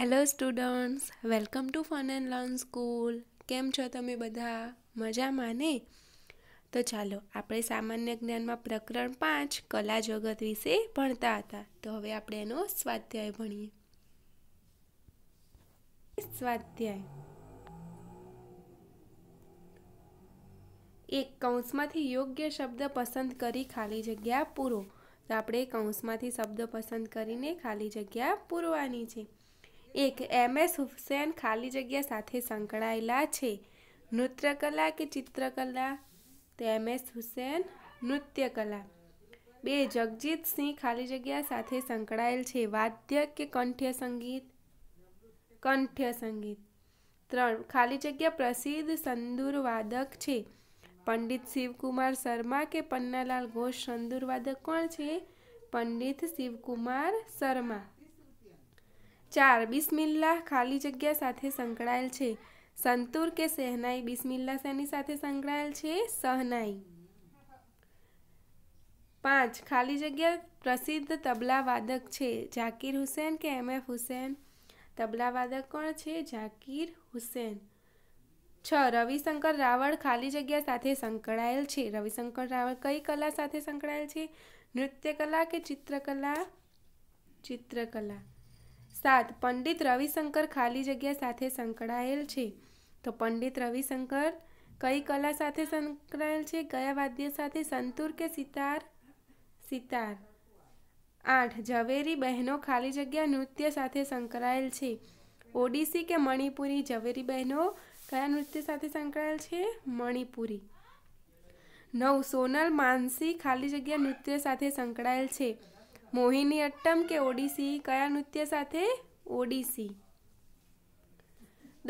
hello students welcome to fun and learn school કેમ છો તમે બધા મજામાં ને તો ચાલો આપણે સામાન્ય જ્ઞાનમાં પ્રકરણ પાંચ કલા જગત વિશે ભણતા હતા તો હવે આપણે એનો સ્વાધ્યાય ભણીએ સ્વાધ્યાય એક કૌંસમાંથી યોગ્ય શબ્દ પસંદ કરી ખાલી જગ્યા પૂરો તો આપણે કૌંસમાંથી શબ્દ પસંદ કરીને ખાલી જગ્યા પૂરવાની છે એક એમએસ હુસેન ખાલી જગ્યા સાથે સંકળાયેલા છે નૃત્યકલા કે ચિત્રકલા તો એમએસ હુસેન નૃત્યકલા બે જગજીતસિંહ ખાલી જગ્યા સાથે સંકળાયેલ છે વાદ્ય કે કંઠ્ય સંગીત કંઠ્ય સંગીત ત્રણ ખાલી જગ્યા પ્રસિદ્ધ સંદૂર વાદક છે પંડિત શિવકુમાર શર્મા કે પન્નાલાલ ઘોષ સંદૂર વાદક કોણ છે પંડિત શિવકુમાર શર્મા चार बिस्मिल्लाह खाली जगह साथ संकड़ायल संतूर के सहनाई बिस्मिल्ला शेनी संकड़ायल सहनाई पांच खाली जगह प्रसिद्ध तबला वादक है जाकिर हुसैन के एम एफ हुसैन तबला वादक कौन है जाकिर हुसैन छ रविशंकर रावल खाली जगह साथ संकड़ायल रविशंकर रावल कई कला साथ संकड़ायल नृत्य कला के चित्रकला चित्रकला સાત પંડિત રવિશંકર ખાલી જગ્યા સાથે સંકળાયેલ છે તો પંડિત રવિશંકર કઈ કલા સાથે સંકળાયેલ છે કયા વાદ્ય સાથે સંતુર કે સિતાર સિતાર આઠ ઝવેરી બહેનો ખાલી જગ્યા નૃત્ય સાથે સંકળાયેલ છે ઓડિસી કે મણિપુરી ઝવેરી બહેનો કયા નૃત્ય સાથે સંકળાયેલ છે મણિપુરી નવ સોનલ માનસી ખાલી જગ્યા નૃત્ય સાથે સંકળાયેલ છે મોહિની અટ્ટમ કે ઓડિસી કયા નૃત્ય સાથે ઓડિસી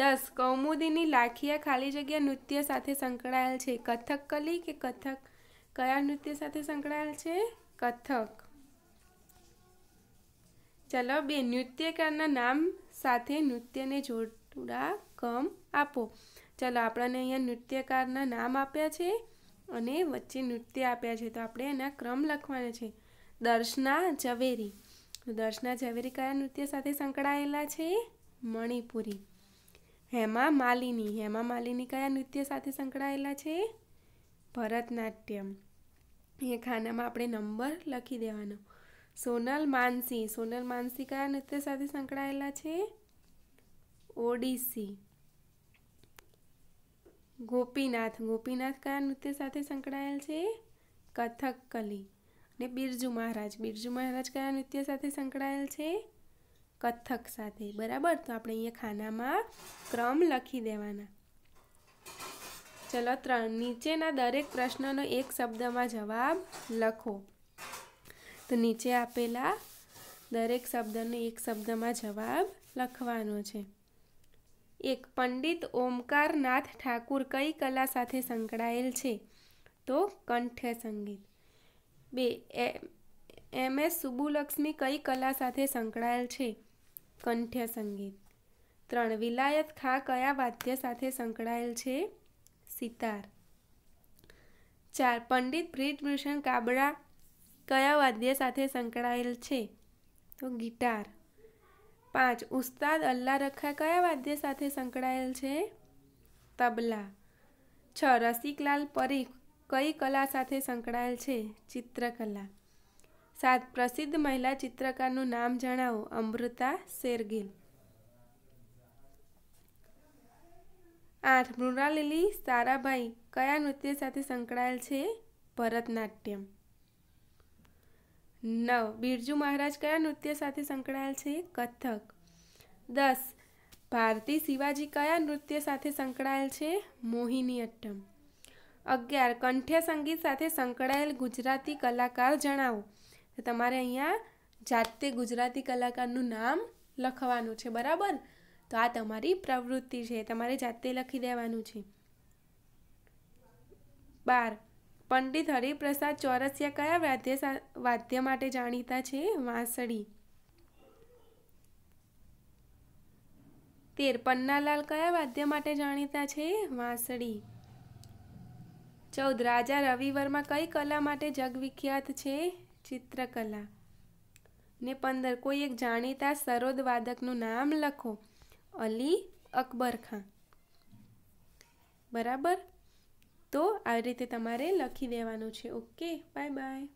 દસ કૌમુદીની લાખિયા ખાલી જગ્યા નૃત્ય સાથે સંકળાયેલ છે કથકકલી કે કથક કયા નૃત્ય સાથે સંકળાયેલ છે કથક ચલો બે નૃત્યકારના નામ સાથે નૃત્યને જોડા કમ આપો ચલો આપણને અહીંયા નૃત્યકારના નામ આપ્યા છે અને વચ્ચે નૃત્ય આપ્યા છે તો આપણે એના ક્રમ લખવાના છે દર્શના ઝવેરી દર્શના ઝવેરી કયા નૃત્ય સાથે સંકળાયેલા છે મણિપુરી હેમા માલિની હેમા માલિની કયા નૃત્ય સાથે સંકળાયેલા છે ભરતનાટ્યમ એ ખાનામાં આપણે નંબર લખી દેવાનો સોનલ માનસી સોનલ માનસી કયા નૃત્ય સાથે સંકળાયેલા છે ઓડિસી ગોપીનાથ ગોપીનાથ કયા નૃત્ય સાથે સંકળાયેલ છે કથકકલી ને બિરજુ મહારાજ બિરજુ મહારાજ કયા નૃત્ય સાથે સંકળાયેલ છે કથક સાથે બરાબર તો આપણે અહીંયા ખાનામાં ક્રમ લખી દેવાના ચલો ત્રણ નીચેના દરેક પ્રશ્નનો એક શબ્દમાં જવાબ લખો તો નીચે આપેલા દરેક શબ્દનો એક શબ્દમાં જવાબ લખવાનો છે એક પંડિત ઓમકારનાથ ઠાકુર કઈ કલા સાથે સંકળાયેલ છે તો કંઠ્ય સંગીત બે એમ એસ સુબુલક્ષ્મી કઈ કલા સાથે સંકળાયેલ છે કંઠ્ય સંગીત ત્રણ વિલાયત ખા કયા વાદ્ય સાથે સંકળાયેલ છે સિતાર ચાર પંડિત બ્રિજભૂષણ કાબરા કયા વાદ્ય સાથે સંકળાયેલ છે તો ગિટાર પાંચ ઉસ્તાદ અલ્લા રખા કયા વાદ્ય સાથે સંકળાયેલ છે તબલા છ રસિકલાલ પરીખ કઈ કલા સાથે સંકળાયેલ છે ચિત્રકલા સાત પ્રસિદ્ધ મહિલા ચિત્રકારનું નામ જણાવો અમૃતા શેરગિલ આઠ મૃણાલિલી સારાભાઈ કયા નૃત્ય સાથે સંકળાયેલ છે ભરતનાટ્યમ નવ બિરજુ મહારાજ કયા નૃત્ય સાથે સંકળાયેલ છે કથક દસ ભારતી શિવાજી કયા નૃત્ય સાથે સંકળાયેલ છે મોહિની અટ્ટમ અગિયાર કંઠ્ય સંગીત સાથે સંકળાયેલ ગુજરાતી કલાકાર જણાવો તમારે અહીંયા જાતે ગુજરાતી કલાકારનું નામ લખવાનું છે બરાબર તો આ તમારી પ્રવૃત્તિ છે તમારે જાતે લખી દેવાનું છે બાર પંડિત હરિપ્રસાદ ચોરસિયા કયા વાદ્ય વાદ્ય માટે જાણીતા છે વાંસળી તેર પન્નાલાલ કયા વાદ્ય માટે જાણીતા છે વાંસળી ચૌદ રાજા રવિવર્મા કઈ કલા માટે જગવિખ્યાત છે ચિત્રકલા ને પંદર કોઈ એક જાણીતા સરોદ વાદકનું નામ લખો અલી અકબર ખાં બરાબર તો આવી રીતે તમારે લખી દેવાનું છે ઓકે બાય બાય